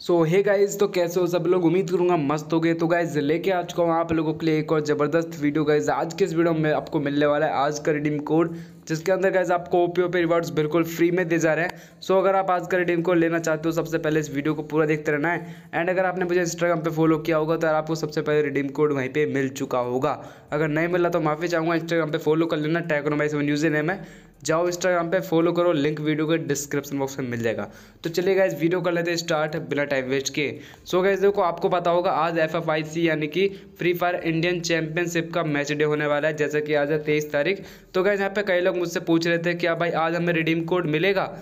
सो hey guys तो कैसे हो सब लोग उम्मीद करूंगा मस्त हो गए तो गाइज लेके आ चुका हूँ आप लोगों के लिए एक और ज़बरदस्त वीडियो गाइज आज के इस वीडियो में आपको मिलने वाला है आज का रिडीम कोड जिसके अंदर गाइज आपको ओपी ओपी रिवार्ड्स बिल्कुल फ्री में दे जा रहे हैं सो अगर आप आज का रिडीम कोड लेना चाहते हो सबसे पहले इस वीडियो को पूरा देखते रहना है एंड अगर आपने मुझे इंस्टाग्राम पर फॉलो किया होगा तो आपको सबसे पहले रिडीम कोड वहीं पर मिल चुका होगा अगर नहीं मिला तो माफ़ी चाहूँगा इंस्टाग्राम पर फॉलो कर लेना टैक्नोमाइज यूजर नेम है जाओ इंस्टाग्राम पे फॉलो करो लिंक वीडियो के डिस्क्रिप्शन बॉक्स में मिल जाएगा तो चलिए इस वीडियो कर लेते हैं स्टार्ट बिना टाइम वेस्ट के सो गए देखो आपको पता होगा आज एफ एफ आई सी यानी कि फ्री फायर इंडियन चैंपियनशिप का मैच डे होने वाला है जैसे कि आज है तेईस तारीख तो गए यहाँ पे कई लोग मुझसे पूछ रहे थे क्या भाई आज हमें रिडीम कोड मिलेगा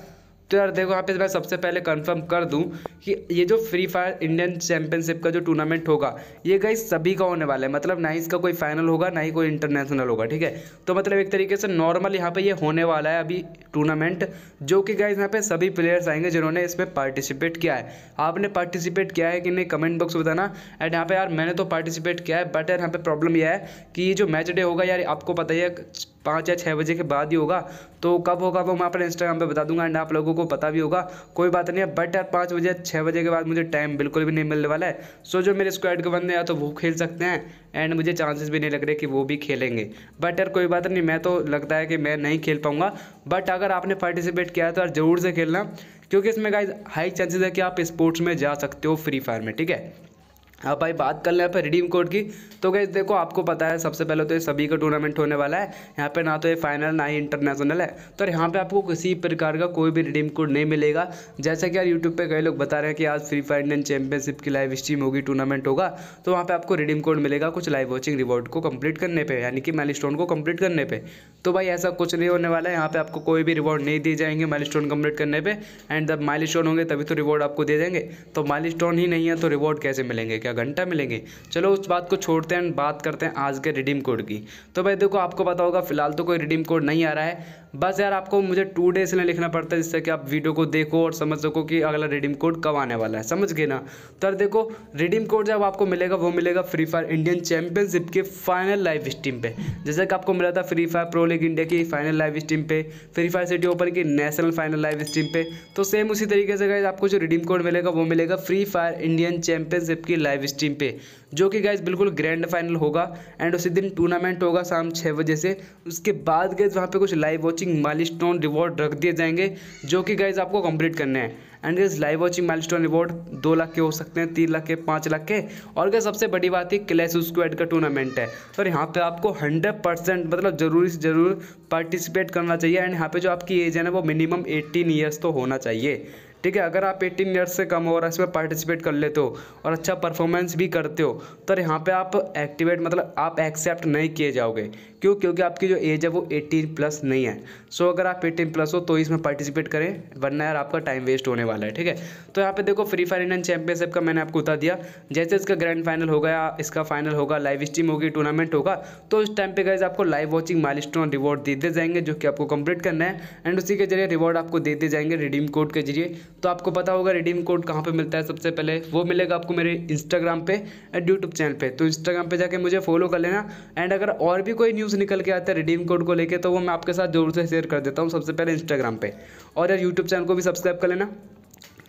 तो यार देखो यहाँ पे मैं सबसे पहले कंफर्म कर दूं कि ये जो फ्री फायर इंडियन चैंपियनशिप का जो टूर्नामेंट होगा ये गई सभी का होने वाला है मतलब ना ही इसका कोई फाइनल होगा ना ही कोई इंटरनेशनल होगा ठीक है तो मतलब एक तरीके से नॉर्मल यहाँ पे ये होने वाला है अभी टूर्नामेंट जो कि गाइज यहाँ पे सभी प्लेयर्स आएंगे जिन्होंने इसमें पार्टिसिपेट किया है आपने पार्टिसिपेट किया है कि नहीं कमेंट बॉक्स में बताना एंड यहाँ पे यार मैंने तो पार्टिसिपेट किया है बट यार यहाँ पे प्रॉब्लम यह है कि ये जो मैच डे होगा यार आपको पता ही है पाँच या छः बजे के बाद ही होगा तो कब होगा वो मैं अपने इंस्टाग्राम पे बता दूंगा एंड आप लोगों को पता भी होगा कोई बात नहीं है बट यार पाँच बजे छः बजे के बाद मुझे टाइम बिल्कुल भी नहीं मिलने वाला है सो जो मेरे स्क्वाड के बंदे हैं तो वो खेल सकते हैं एंड मुझे चांसेस भी नहीं लग रहे कि वो भी खेलेंगे बट यार कोई बात नहीं मैं तो लगता है कि मैं नहीं खेल पाऊँगा बट अगर आपने पार्टिसिपेट किया है तो यार ज़रूर से खेलना क्योंकि इसमें गाइज हाई चांसेस है कि आप स्पोर्ट्स में जा सकते हो फ्री फायर में ठीक है अब भाई बात कर लें पर रिडीम कोड की तो गई देखो आपको पता है सबसे पहले तो ये सभी का टूर्नामेंट होने वाला है यहाँ पे ना तो ये फाइनल ना ही इंटरनेशनल है तो यहाँ पे आपको किसी प्रकार का कोई भी रिडीम कोड नहीं मिलेगा जैसे कि यार यूट्यूब पे कई लोग बता रहे हैं कि आज फ्री फायर इंडियन चैंपियनशिप की लाइव स्ट्रीम होगी टूर्नामेंट होगा तो वहाँ पर आपको रिडीम कोड मिलेगा कुछ लाइव वॉचिंग रिवॉर्ड को कम्प्लीट करने पर यानी कि माइल को कम्प्लीट करने पर तो भाई ऐसा कुछ नहीं होने वाला है यहाँ पर आपको कोई भी रिवॉर्ड नहीं दिए जाएंगे माइल कंप्लीट करने पर एंड जब माइल होंगे तभी तो रिवॉर्ड आपको दे देंगे तो माइल ही नहीं है तो रिवॉर्ड कैसे मिलेंगे क्या क्या घंटा मिलेंगे चलो उस बात को छोड़ते हैं बात करते हैं आज के रिडीम कोड की तो भाई देखो आपको पता होगा फिलहाल तो कोई रिडीम कोड नहीं आ रहा है बस यार आपको मुझे टू डेज में लिखना पड़ता है जिससे कि आप वीडियो को देखो और समझ सको कि अगला रिडीम कोड कब आने वाला है समझ गए ना तो यार देखो रिडीम कोड जब आपको मिलेगा वो मिलेगा फ्री फायर इंडियन चैंपियनशिप के फाइनल लाइव स्ट्रीम पे जैसे कि आपको मिला था Free Fire pro league India की फाइनल लाइव स्ट्रीम पे फ्री फायर सिटी ओपन की नेशनल फाइनल लाइव स्ट्रीम पे तो सेम उसी तरीके से गाइज आपको जो रिडीम कोड मिलेगा वो मिलेगा फ्री फायर इंडियन चैंपियनशिप की लाइव स्ट्रीम पे जो कि गाइज बिल्कुल ग्रैंड फाइनल होगा एंड उसी दिन टूर्नामेंट होगा शाम छः बजे से उसके बाद गए वहाँ पर कुछ live watch watching milestone reward रख दिए जाएंगे जो कि गाइज आपको कंप्लीट करने हैं and guys live watching milestone reward दो लाख के हो सकते हैं तीन लाख के पाँच लाख के और गैस सबसे बड़ी बात है क्लैश स्क्वाड का टूर्नामेंट है और यहाँ पे आपको हंड्रेड मतलब जरूरी से ज़रूर पार्टिसिपेट करना चाहिए एंड यहाँ पे जो आपकी एज है ना वो मिनिमम एटीन ईयर्स तो होना चाहिए ठीक है अगर आप एटीन ईयर्स से कम हो और इसमें पार्टिसिपेट कर लेते हो और अच्छा परफॉर्मेंस भी करते हो तो यहाँ पे आप एक्टिवेट मतलब आप एक्सेप्ट नहीं किए जाओगे क्यों क्योंकि आपकी जो एज है वो 18 प्लस नहीं है सो अगर आप 18 प्लस हो तो इसमें पार्टिसिपेट करें वरना यार आपका टाइम वेस्ट होने वाला है ठीक है तो यहाँ पे देखो फ्री फायर इंडियन चैंपियनशिप का मैंने आपको बता दिया जैसे इसका ग्रैंड फाइनल होगा या इसका फाइनल होगा लाइव स्ट्रीम होगी टूर्नामेंट होगा तो उस टाइम पे गाइज आपको लाइव वॉचिंग माइल रिवॉर्ड दे दिए जाएंगे जो कि आपको कंप्लीट करना है एंड उसी के जरिए रिवॉर्ड आपको दे दिए जाएंगे रिडीम कोड के जरिए तो आपको पता होगा रिडीम कोड कहाँ पे मिलता है सबसे पहले वो मिलेगा आपको मेरे इंस्टाग्राम पे एंड यूट्यूब चैनल पे तो इंस्टाग्राम पे जाके मुझे फॉलो कर लेना एंड अगर और भी कोई न्यूज़ निकल के आता है रिडीम कोड को लेकर तो वो मैं आपके साथ ज़रूर से शेयर कर देता हूँ सबसे पहले इंस्टाग्राम पर और यार यूट्यूब चैनल को भी सब्सक्राइब कर लेना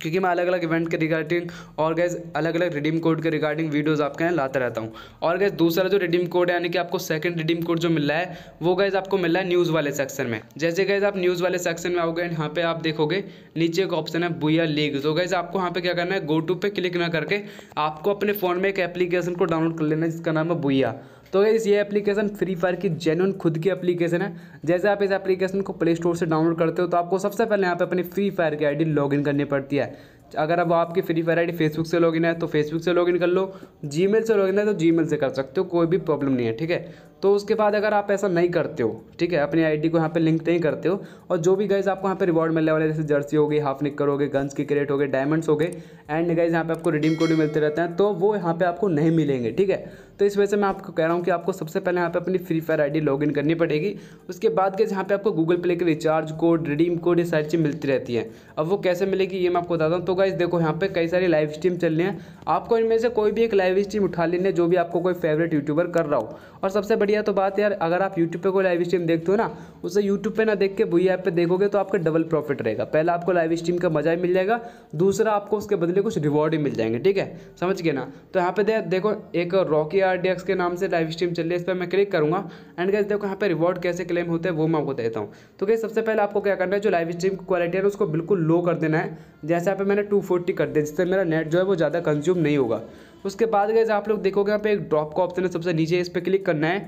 क्योंकि मैं अलग अलग इवेंट के रिगार्डिंग और गैस अलग अलग रिडीम कोड के रिगार्डिंग वीडियोज़ आपके यहाँ लाता रहता हूँ और गैस दूसरा जो रिडीम कोड है यानी कि आपको सेकंड रिडीम कोड जो मिल रहा है वो गैस आपको मिल रहा है न्यूज़ वाले सेक्शन में जैसे गैस आप न्यूज़ वाले सेक्शन में आओगे यहाँ पे आप देखोगे नीचे एक ऑप्शन है बुआ लीग जो गैस आपको यहाँ पे क्या करना है गो टू पे क्लिक ना करके आपको अपने फ़ोन में एक एप्लीकेशन को डाउनलोड कर लेना है जिसका नाम है बुआ तो गई ये एप्लीकेशन फ्री फायर की जेनुअन खुद की एप्लीकेशन है जैसे आप इस एप्लीकेशन को प्ले स्टोर से डाउनलोड करते हो तो आपको सबसे पहले यहाँ पे अपनी फ्री फायर की आईडी लॉगिन करनी पड़ती है अगर अब आपकी फ्री फायर आई फेसबुक से लॉगिन है तो फेसबुक से लॉगिन कर लो जीमेल से लॉगिन है तो जीमेल से कर सकते हो कोई भी प्रॉब्लम नहीं है ठीक है तो उसके बाद अगर आप ऐसा नहीं करते हो ठीक है अपनी आईडी को यहाँ पे लिंक नहीं करते हो और जो भी गाइज आपको यहाँ पे रिवॉर्ड मिलने वाले जैसे जर्सी होगी हाफ निक्कर हो गए गन्स की क्रेट हो गए डायमंड्स हो गए एंड गाइज यहाँ पे आपको रिडीम कोड मिलते रहते हैं तो वो यहाँ पे आपको नहीं मिलेंगे ठीक है तो इस वजह से मैं आपको कह रहा हूँ कि आपको सबसे पहले यहाँ पे अपनी फ्री फायर आई डी करनी पड़ेगी उसके बाद गए यहाँ पर आपको गूगल प्ले के रिचार्ज कोड रिडीम कोड ये सारी चीज़ मिलती रहती है अब वो कैसे मिलेगी ये मैं आपको बताता हूँ तो गाइज देखो यहाँ पर कई सारी लाइव स्ट्रीम चल रही है आपको इनमें से कोई भी एक लाइव स्ट्रीम उठा लेने जो भी आपको कोई फेवरेट यूट्यूबर कर रहा हो और सबसे बड़ी बढ़िया तो बात यार अगर आप यूट्यूब पे कोई लाइव स्ट्रीम देखते हो ना उसे यूट्यूब पे ना देख के भूई ऐप पे देखोगे तो आपका डबल प्रॉफिट रहेगा पहला आपको लाइव स्ट्रीम का मजा ही मिल जाएगा दूसरा आपको उसके बदले कुछ रिवॉर्ड ही मिल जाएंगे ठीक है समझ गए ना तो यहाँ पे देखो एक रॉकी आर के नाम से लाइव स्ट्रीम चल रही है इस पर मैं क्लिक करूँगा एंड कैसे देखो यहाँ पे रिवॉर्ड कैसे क्लेम होते हैं वो मैं आपको देता हूँ तो गई सबसे पहले आपको क्या करना है जो लाइव स्ट्रीम की क्वालिटी है उसको बिल्कुल लो कर देना है जैसे यहाँ पे मैंने टू कर दिया जिससे मेरा नेट जो है वो ज़्यादा कंज्यूम नहीं होगा उसके बाद गए आप लोग देखोगे यहाँ पे एक ड्रॉप का ऑप्शन है सबसे नीचे इस पर क्लिक करना है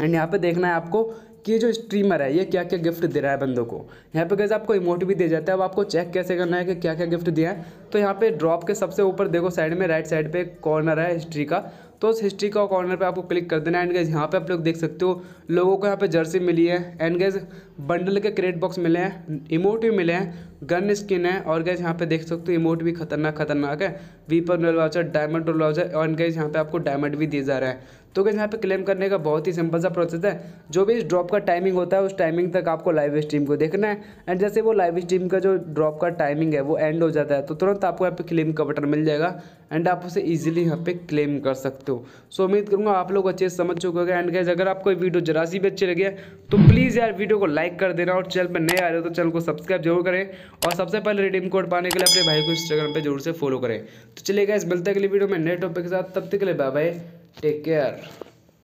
एंड यहाँ पे देखना है आपको कि जो स्ट्रीमर है ये क्या क्या गिफ्ट दे रहा है बंदों को यहाँ पे कैसे आपको इमोट भी दिया जाता है अब आपको चेक कैसे करना है कि क्या क्या गिफ्ट दिया है तो यहाँ पे ड्रॉप के सबसे ऊपर देखो साइड में राइट साइड पे कॉर्नर है हिस्ट्री का तो उस हिस्ट्री का कॉर्नर पे आपको क्लिक कर देना एंड गैस यहाँ पे आप लोग देख सकते हो लोगों को यहाँ पे जर्सी मिली है एंड गैस बंडल के क्रेट बॉक्स मिले हैं इमोट भी मिले हैं गन स्किन है और गैस यहाँ पे देख सकते हो इमोट भी खतरनाक खतरनाक है weapon royale voucher diamond royale voucher और गैस यहाँ पे आपको डायमंड भी दिया जा रहा है तो गैस यहाँ पे क्लेम करने का बहुत ही सिंपल सा प्रोसेस है जो भी इस ड्रॉप का टाइमिंग होता है उस टाइमिंग तक आपको लाइव स्ट्रीम को देखना है एंड जैसे वो लाइव स्ट्रीम का जो ड्रॉप का टाइमिंग है वो एंड हो जाता है तो तुरंत आपको यहाँ पे क्लेम का बटन मिल जाएगा एंड आप उसे इजीली यहाँ पे क्लेम कर सकते हो सो उम्मीद करूँगा आप लोग अच्छे से समझ चुके होगा एंड गैस अगर आपको वीडियो जरा सी भी अच्छी लगी है तो प्लीज़ यार वीडियो को लाइक कर देना और चैनल पर नए आ रहे हो तो चैनल को सब्सक्राइब जरूर करें और सबसे पहले रिडीम कोड पाने के लिए अपने भाई को इंस्टाग्राम पर जरूर से फॉलो करें तो चलिए गैस मिलते अगले वीडियो में नए टॉपिक के साथ तब तक के लिए बाय बाय टेक केयर